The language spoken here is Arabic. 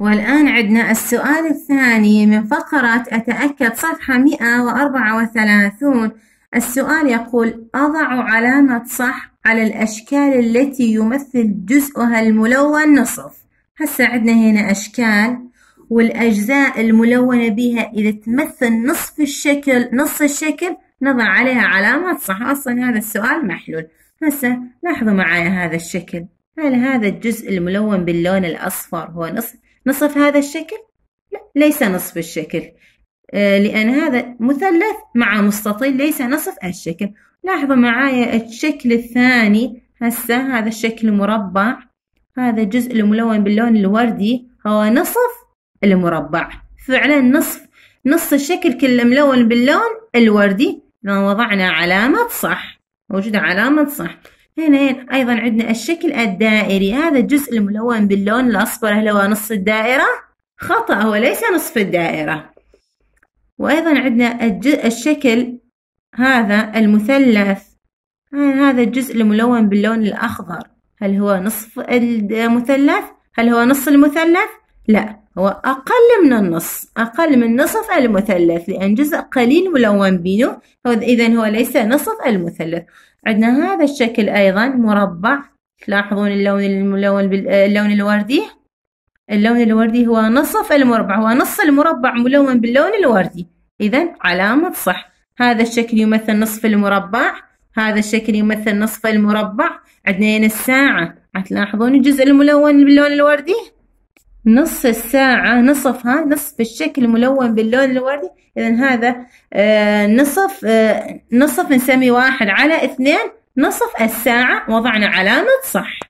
والآن عندنا السؤال الثاني من فقرة أتأكد صفحة 134 السؤال يقول أضع علامة صح على الأشكال التي يمثل جزءها الملون نصف هسا عندنا هنا أشكال والأجزاء الملونة بها إذا تمثل نصف الشكل نص الشكل نضع عليها علامة صح أصلا هذا السؤال محلول هسا لاحظوا معايا هذا الشكل هل هذا الجزء الملون باللون الأصفر هو نصف نصف هذا الشكل لا ليس نصف الشكل آه، لأن هذا مثلث مع مستطيل ليس نصف الشكل لاحظوا معايا الشكل الثاني هسه هذا الشكل مربع هذا الجزء الملون باللون الوردي هو نصف المربع فعلا نصف نص الشكل كله ملون باللون الوردي إذا وضعنا علامة صح موجودة علامة صح هنا أيضا عندنا الشكل الدائري هذا الجزء الملون باللون الأصفر هل هو نص الدائرة؟ خطأ هو ليس نصف الدائرة وأيضا عندنا الشكل هذا المثلث آه، هذا الجزء الملون باللون الأخضر هل هو نصف المثلث؟ هل هو نص المثلث؟ لا هو أقل من النص أقل من نصف المثلث لأن جزء قليل ملون بينه إذا هو ليس نصف المثلث عندنا هذا الشكل أيضا مربع تلاحظون اللون الملون باللون الوردي اللون الوردي هو نصف المربع هو نص المربع ملون باللون الوردي إذا علامة صح هذا الشكل يمثل نصف المربع هذا الشكل يمثل نصف المربع عندنا الساعة تلاحظون الجزء الملون باللون الوردي نص الساعة نصفها نصف الشكل ملون باللون الوردي إذا هذا آه، نصف آه، نصف نسمي واحد على اثنين نصف الساعة وضعنا علامة صح